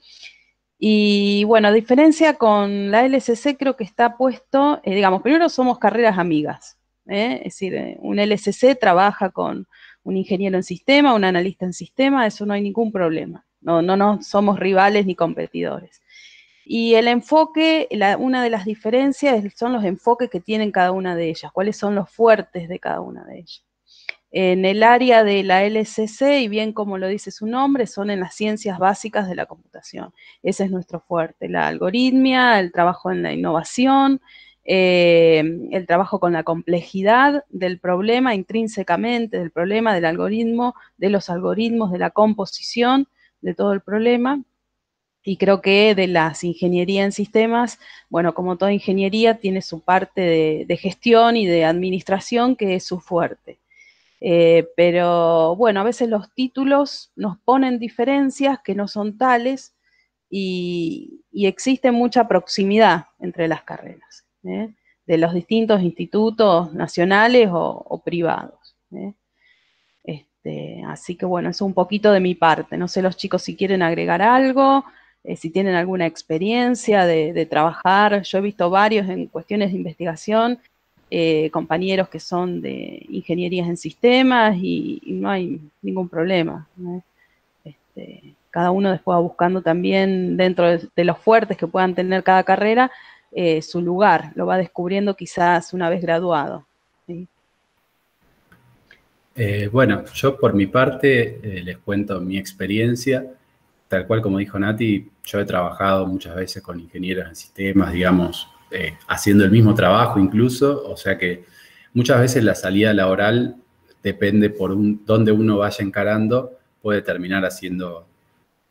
Y bueno, a diferencia con la LCC creo que está puesto, eh, digamos, primero somos carreras amigas, es decir, un LCC trabaja con un ingeniero en sistema, un analista en sistema, eso no hay ningún problema, no, no, no somos rivales ni competidores. Y el enfoque, una de las diferencias son los enfoques que tienen cada una de ellas, cuáles son los fuertes de cada una de ellas. En el área de la LCC, y bien como lo dice su nombre, son en las ciencias básicas de la computación. Ese es nuestro fuerte, la algoritmia, el trabajo en la innovación, eh, el trabajo con la complejidad del problema intrínsecamente, del problema, del algoritmo, de los algoritmos, de la composición de todo el problema. Y creo que de las ingeniería en sistemas, bueno, como toda ingeniería, tiene su parte de, gestión y de administración que es su fuerte. Eh, pero bueno, a veces los títulos nos ponen diferencias que no son tales y, existe mucha proximidad entre las carreras ¿eh? de los distintos institutos nacionales o, privados. ¿eh? Este, así que bueno, eso es un poquito de mi parte. No sé los chicos si quieren agregar algo, eh, si tienen alguna experiencia de, trabajar. Yo he visto varios en cuestiones de investigación, eh, compañeros que son de ingenierías en sistemas y, no hay ningún problema. Este, cada uno después va buscando también dentro de, los fuertes que puedan tener cada carrera eh, su lugar, lo va descubriendo quizás una vez graduado. bueno, yo por mi parte les cuento mi experiencia tal cual como dijo Nati, yo he trabajado muchas veces con ingenieros en sistemas, digamos, eh, haciendo el mismo trabajo incluso, o sea que muchas veces la salida laboral depende por un, dónde uno vaya encarando, puede terminar haciendo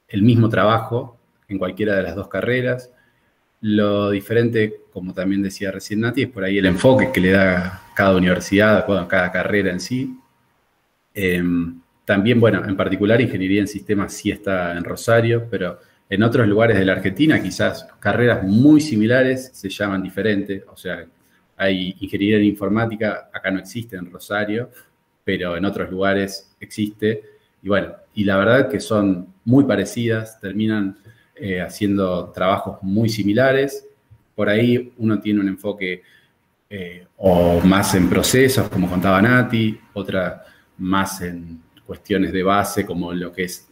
el mismo trabajo en cualquiera de las dos carreras. Lo diferente, como también decía recién Nati, es por ahí el enfoque que le da cada universidad, cada carrera en sí. Em, también, bueno, en particular ingeniería en sistemas sí está en Rosario, pero en otros lugares de la Argentina quizás carreras muy similares se llaman diferentes, o sea, hay ingeniería en informática, acá no existe en Rosario, pero en otros lugares existe. Y bueno, y la verdad que son muy parecidas, terminan eh, haciendo trabajos muy similares. Por ahí uno tiene un enfoque eh, o más en procesos, como contaba Nati, otra más en cuestiones de base, como lo que es,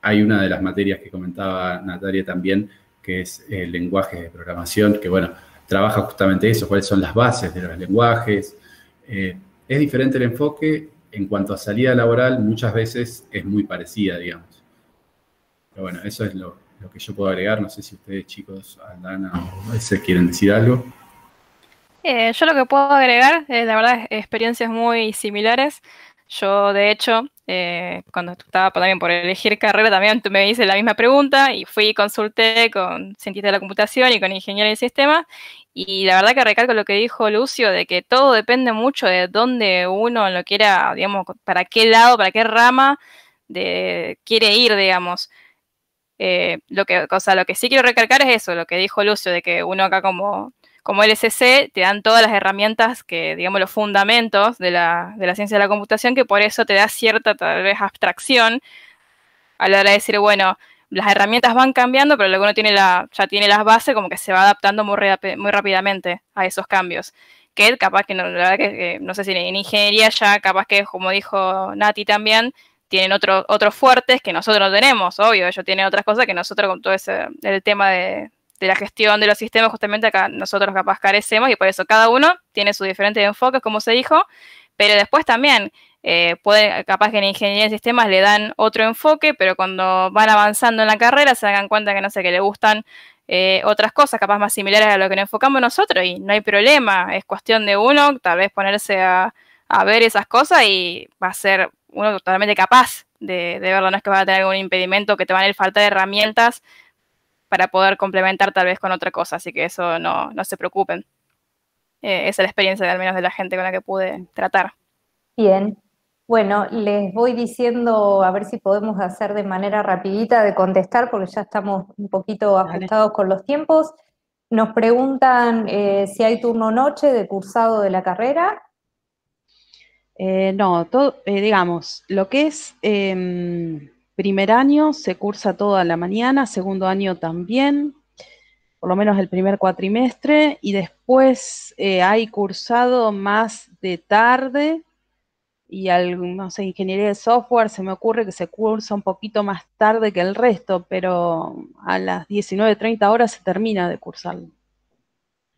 hay una de las materias que comentaba Natalia también, que es el lenguaje de programación, que bueno, trabaja justamente eso, cuáles son las bases de los lenguajes. Eh, es diferente el enfoque, en cuanto a salida laboral, muchas veces es muy parecida, digamos. Pero bueno, eso es lo, que yo puedo agregar. No sé si ustedes, chicos, Alana o ese quieren decir algo. Eh, yo lo que puedo agregar, eh, la verdad, experiencias muy similares. Yo, de hecho, eh, cuando estaba también por elegir carrera, también me hice la misma pregunta y fui y consulté con cientistas de la computación y con ingenieros de sistemas. Y la verdad que recalco lo que dijo Lucio, de que todo depende mucho de dónde uno lo quiera, digamos, para qué lado, para qué rama quiere ir, digamos. Eh, lo que, o lo que sí quiero recalcar es eso, lo que dijo Lucio, de que uno acá como como LSC te dan todas las herramientas que, digamos, los fundamentos de la, ciencia de la computación, que por eso te da cierta tal vez abstracción a la hora de decir, bueno, las herramientas van cambiando, pero luego uno tiene la, ya tiene las bases, como que se va adaptando muy, muy rápidamente a esos cambios. Que capaz que, la verdad que no sé si en ingeniería ya, capaz que, como dijo Nati también, tienen otros fuertes que nosotros no tenemos, obvio, ellos tienen otras cosas que nosotros con todo ese, el tema de, de la gestión de los sistemas, justamente acá nosotros capaz carecemos y por eso cada uno tiene su diferentes enfoques, como se dijo, pero después también eh, puede, capaz que en ingeniería de sistemas le dan otro enfoque, pero cuando van avanzando en la carrera se dan cuenta que no sé, que le gustan eh, otras cosas capaz más similares a lo que nos enfocamos nosotros y no hay problema, es cuestión de uno tal vez ponerse a, ver esas cosas y va a ser uno totalmente capaz de, de verlo, no es que va a tener algún impedimento, que te van a falta de herramientas para poder complementar tal vez con otra cosa, así que eso no, no se preocupen. Eh, esa es la experiencia de, al menos de la gente con la que pude tratar. Bien. Bueno, les voy diciendo a ver si podemos hacer de manera rapidita de contestar, porque ya estamos un poquito ajustados con los tiempos. Nos preguntan eh, si hay turno noche de cursado de la carrera. Eh, no, digamos, lo que es em, Primer año se cursa toda la mañana, segundo año también, por lo menos el primer cuatrimestre, y después eh, hay cursado más de tarde y al, no sé, ingeniería de software se me ocurre que se cursa un poquito más tarde que el resto, pero a las 19.30 horas se termina de cursar.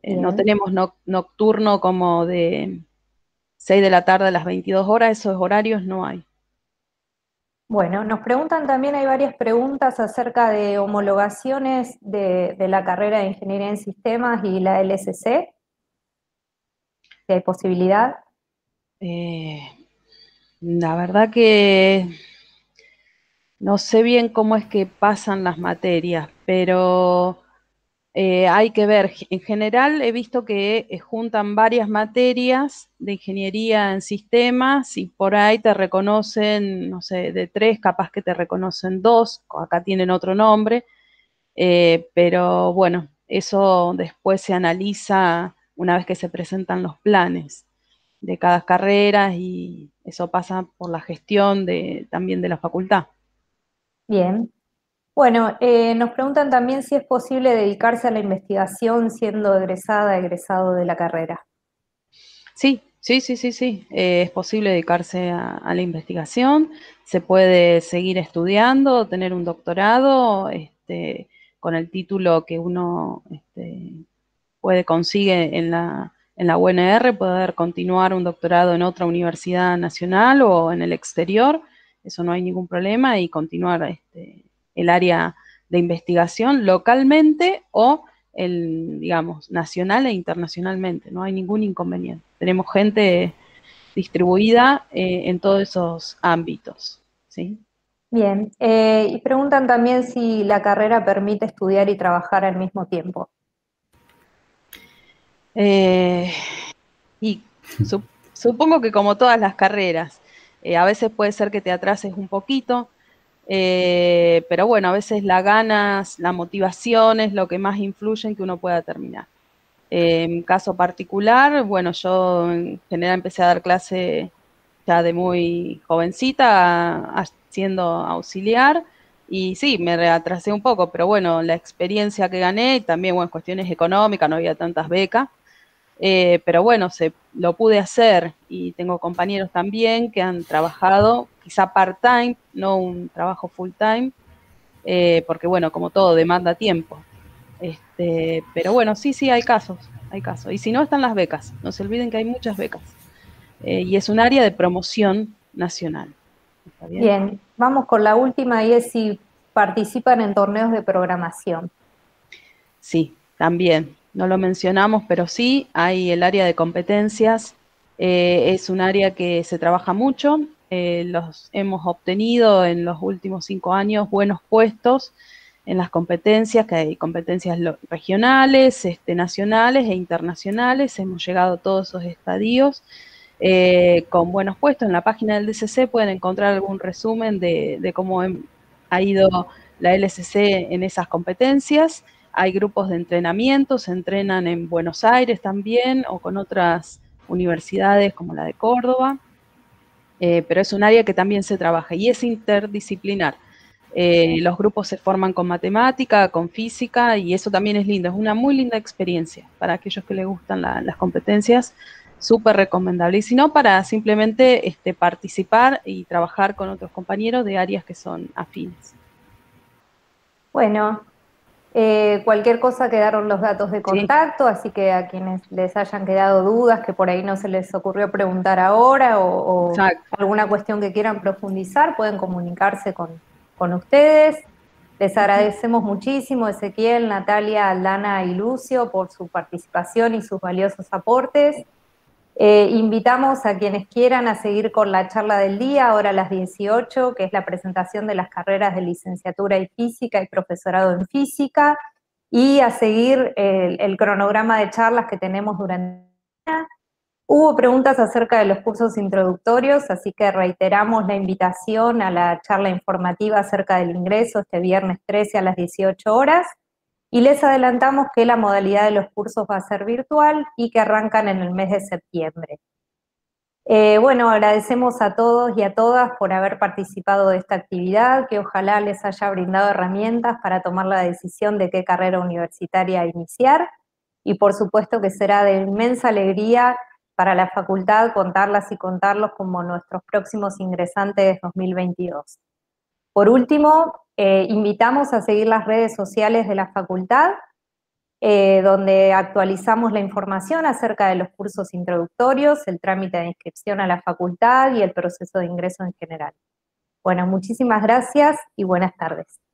Eh, no tenemos nocturno como de 6 de la tarde a las 22 horas, esos horarios no hay. Bueno, nos preguntan también, hay varias preguntas acerca de homologaciones de, la carrera de Ingeniería en Sistemas y la LSC. hay posibilidad. Eh, la verdad que no sé bien cómo es que pasan las materias, pero eh, hay que ver, en general he visto que eh, juntan varias materias de ingeniería en sistemas y por ahí te reconocen, no sé, de tres, capaz que te reconocen dos, acá tienen otro nombre, eh, pero bueno, eso después se analiza una vez que se presentan los planes de cada carrera y eso pasa por la gestión también de la facultad. Bien, bueno, eh, nos preguntan también si es posible dedicarse a la investigación siendo egresada, egresado de la carrera. Sí, sí, sí, sí, sí. Eh, es posible dedicarse a, la investigación, se puede seguir estudiando, tener un doctorado este, con el título que uno este, puede consigue en la, UNR, poder continuar un doctorado en otra universidad nacional o en el exterior, eso no hay ningún problema, y continuar este, el área de investigación localmente o el, digamos, nacional e internacionalmente. No hay ningún inconveniente. Tenemos gente distribuida eh, en todos esos ámbitos. Bien, eh, y preguntan también si la carrera permite estudiar y trabajar al mismo tiempo. Eh, y supongo que como todas las carreras, a veces puede ser que te atrases un poquito, eh, pero bueno, a veces las ganas, la motivación es lo que más influye en que uno pueda terminar. en caso particular, bueno, yo en general empecé a dar clase ya de muy jovencita, siendo auxiliar, y sí, me retrasé un poco, pero bueno, la experiencia que gané, también, bueno, cuestiones económicas, no había tantas becas, eh, pero bueno, lo pude hacer y tengo compañeros también que han trabajado quizá part-time, no un trabajo full-time, eh, porque bueno, como todo, demanda tiempo. Este, pero bueno, sí, sí, hay casos, hay casos. Y si no, están las becas, no se olviden que hay muchas becas. Eh, y es un área de promoción nacional. bien? vamos con la última y es si participan en torneos de programación. Sí, también, no lo mencionamos, pero sí, hay el área de competencias, eh, es un área que se trabaja mucho, eh, los hemos obtenido en los últimos cinco años buenos puestos en las competencias, que hay competencias regionales, este, nacionales e internacionales, hemos llegado a todos esos estadios eh, con buenos puestos. En la página del DCC pueden encontrar algún resumen de, cómo ha ido la LCC en esas competencias. Hay grupos de entrenamiento, se entrenan en Buenos Aires también o con otras universidades como la de Córdoba. Eh, pero es un área que también se trabaja y es interdisciplinar. Eh, los grupos se forman con matemática, con física, y eso también es lindo. Es una muy linda experiencia para aquellos que les gustan las competencias, súper recomendable. Y si no, para simplemente este, participar y trabajar con otros compañeros de áreas que son afines. Bueno, eh, cualquier cosa quedaron los datos de contacto, así que a quienes les hayan quedado dudas que por ahí no se les ocurrió preguntar ahora o, alguna cuestión que quieran profundizar, pueden comunicarse con, con ustedes. Les agradecemos muchísimo, Ezequiel, Natalia, Lana y Lucio, por su participación y sus valiosos aportes. Eh, invitamos a quienes quieran a seguir con la charla del día, ahora a las 18, que es la presentación de las carreras de licenciatura en física y profesorado en física, y a seguir el, cronograma de charlas que tenemos durante la Hubo preguntas acerca de los cursos introductorios, así que reiteramos la invitación a la charla informativa acerca del ingreso este viernes 13 a las 18 horas. Y les adelantamos que la modalidad de los cursos va a ser virtual y que arrancan en el mes de septiembre. Eh, bueno, agradecemos a todos y a todas por haber participado de esta actividad, que ojalá les haya brindado herramientas para tomar la decisión de qué carrera universitaria iniciar y por supuesto que será de inmensa alegría para la facultad contarlas y contarlos como nuestros próximos ingresantes de 2022. Por último, eh, invitamos a seguir las redes sociales de la facultad, eh, donde actualizamos la información acerca de los cursos introductorios, el trámite de inscripción a la facultad y el proceso de ingreso en general. Bueno, muchísimas gracias y buenas tardes.